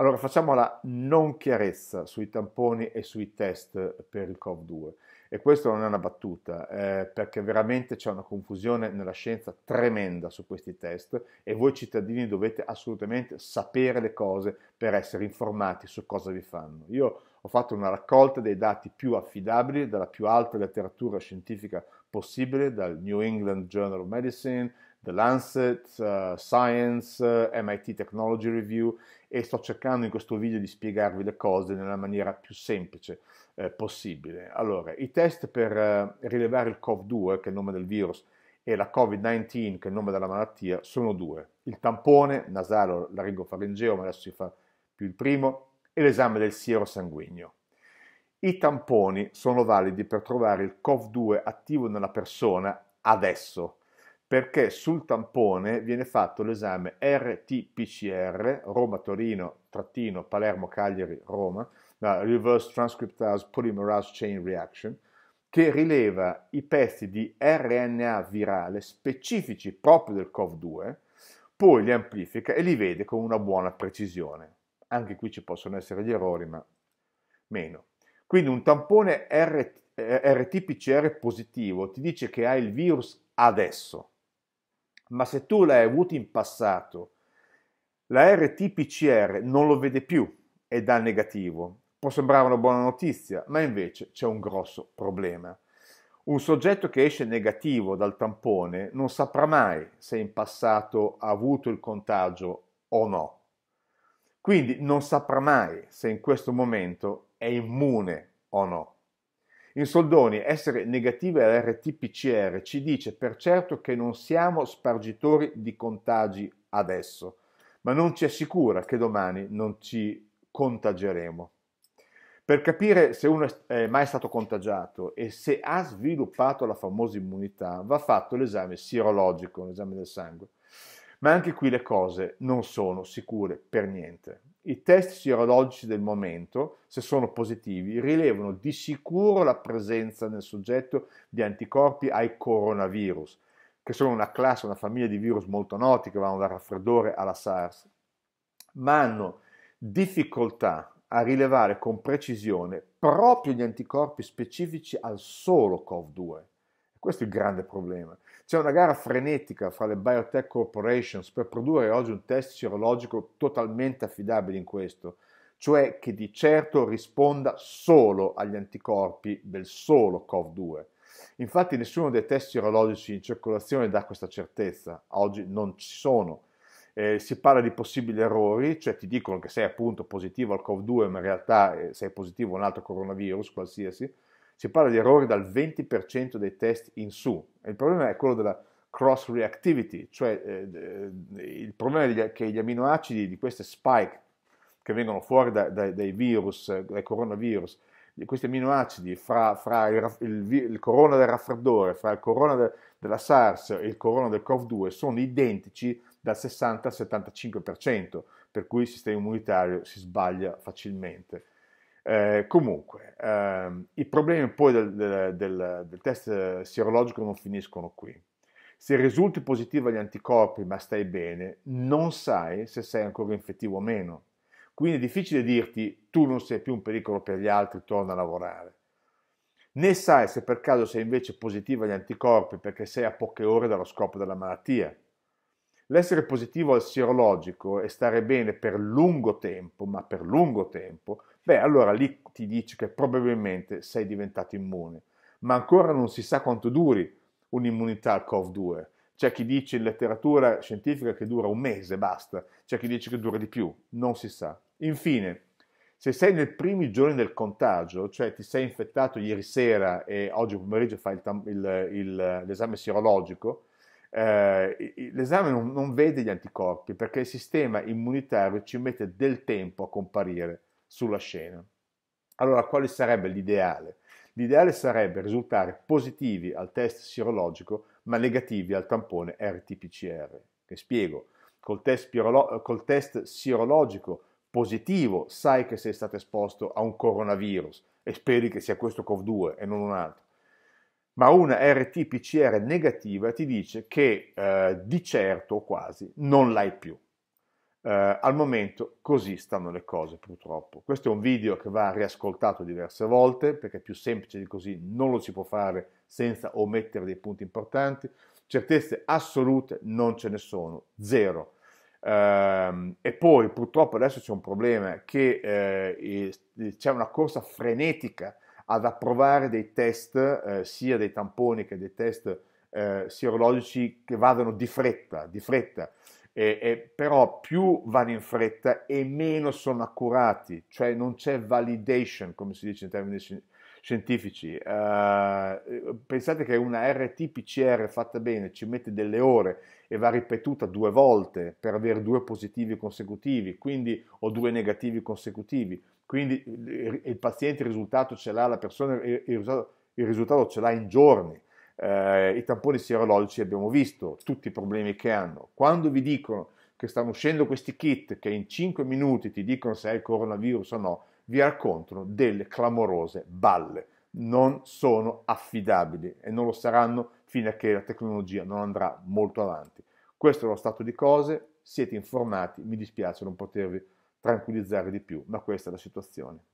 Allora facciamo la non chiarezza sui tamponi e sui test per il covid 2 e questa non è una battuta eh, perché veramente c'è una confusione nella scienza tremenda su questi test e voi cittadini dovete assolutamente sapere le cose per essere informati su cosa vi fanno. Io ho fatto una raccolta dei dati più affidabili dalla più alta letteratura scientifica possibile, dal New England Journal of Medicine, The Lancet, uh, Science, uh, eh, MIT Technology Review e sto cercando in questo video di spiegarvi le cose nella maniera più semplice eh, possibile. Allora, i test per eh, rilevare il COV2, che è il nome del virus, e la COVID-19, che è il nome della malattia, sono due. Il tampone, nasale nasalo, laringofaringeo, ma adesso si fa più il primo, e l'esame del siero sanguigno. I tamponi sono validi per trovare il COV2 attivo nella persona adesso, perché sul tampone viene fatto l'esame RT-PCR trattino Roma-Torino-Palermo-Cagliari-Roma, la Reverse Transcriptase Polymerase Chain Reaction, che rileva i pezzi di RNA virale specifici proprio del COV2, poi li amplifica e li vede con una buona precisione. Anche qui ci possono essere gli errori, ma meno. Quindi un tampone RT-PCR positivo ti dice che hai il virus adesso ma se tu l'hai avuto in passato, la RT-PCR non lo vede più e dà negativo. Può sembrare una buona notizia, ma invece c'è un grosso problema. Un soggetto che esce negativo dal tampone non saprà mai se in passato ha avuto il contagio o no. Quindi non saprà mai se in questo momento è immune o no. In soldoni, essere negativi all'RT-PCR ci dice per certo che non siamo spargitori di contagi adesso, ma non ci assicura che domani non ci contagieremo. Per capire se uno è mai stato contagiato e se ha sviluppato la famosa immunità, va fatto l'esame sierologico, l'esame del sangue. Ma anche qui le cose non sono sicure per niente. I test sierologici del momento, se sono positivi, rilevano di sicuro la presenza nel soggetto di anticorpi ai coronavirus, che sono una classe, una famiglia di virus molto noti che vanno dal raffreddore alla SARS, ma hanno difficoltà a rilevare con precisione proprio gli anticorpi specifici al solo COV2 questo è il grande problema. C'è una gara frenetica fra le biotech corporations per produrre oggi un test sierologico totalmente affidabile in questo, cioè che di certo risponda solo agli anticorpi del solo COV2. Infatti nessuno dei test sierologici in circolazione dà questa certezza, oggi non ci sono. Eh, si parla di possibili errori, cioè ti dicono che sei appunto positivo al COV2, ma in realtà eh, sei positivo a un altro coronavirus qualsiasi si parla di errori dal 20% dei test in su. il problema è quello della cross reactivity, cioè eh, il problema è che gli aminoacidi di queste spike che vengono fuori da, da, dai virus, eh, dai coronavirus, questi aminoacidi fra, fra il, il, il, corona del raffreddore, fra il corona de, della SARS e il corona del COV2 sono identici dal 60 al 75%, per cui il sistema immunitario si sbaglia facilmente. Eh, comunque, ehm, i problemi poi del, del, del, del test sierologico non finiscono qui. Se risulti positivo agli anticorpi ma stai bene, non sai se sei ancora infettivo o meno. Quindi è difficile dirti tu non sei più un pericolo per gli altri, torna a lavorare. Né sai se per caso sei invece positivo agli anticorpi perché sei a poche ore dallo scopo della malattia. L'essere positivo al sierologico e stare bene per lungo tempo, ma per lungo tempo, Beh, allora lì ti dice che probabilmente sei diventato immune, ma ancora non si sa quanto duri un'immunità al COV2. C'è chi dice in letteratura scientifica che dura un mese, basta, c'è chi dice che dura di più, non si sa. Infine, se sei nei primi giorni del contagio, cioè ti sei infettato ieri sera e oggi pomeriggio fai il il, il, l'esame sierologico, eh, l'esame non, non vede gli anticorpi perché il sistema immunitario ci mette del tempo a comparire sulla scena. Allora, quale sarebbe l'ideale? L'ideale sarebbe risultare positivi al test sierologico ma negativi al tampone RT-PCR. Che spiego, col test, pirolo- col test sierologico positivo sai che sei stato esposto a un coronavirus e speri che sia questo COV2 e non un altro ma una RT-PCR negativa ti dice che eh, di certo quasi non l'hai più. Eh, al momento così stanno le cose purtroppo. Questo è un video che va riascoltato diverse volte perché è più semplice di così non lo si può fare senza omettere dei punti importanti. Certezze assolute non ce ne sono, zero. Eh, e poi purtroppo adesso c'è un problema che eh, c'è una corsa frenetica ad approvare dei test, eh, sia dei tamponi che dei test eh, sierologici che vadano di fretta, di fretta. E, e, però più vanno in fretta e meno sono accurati, cioè non c'è validation, come si dice in termini scientifici. Uh, pensate che una RT-PCR fatta bene ci mette delle ore e va ripetuta due volte per avere due positivi consecutivi, quindi, o due negativi consecutivi. Quindi il, il paziente il risultato ce l'ha, la persona il risultato, il risultato ce l'ha in giorni eh, i tamponi sierologici abbiamo visto tutti i problemi che hanno. Quando vi dicono che stanno uscendo questi kit che in 5 minuti ti dicono se hai il coronavirus o no, vi raccontano delle clamorose balle. Non sono affidabili e non lo saranno fino a che la tecnologia non andrà molto avanti. Questo è lo stato di cose, siete informati, mi dispiace non potervi tranquillizzare di più, ma questa è la situazione.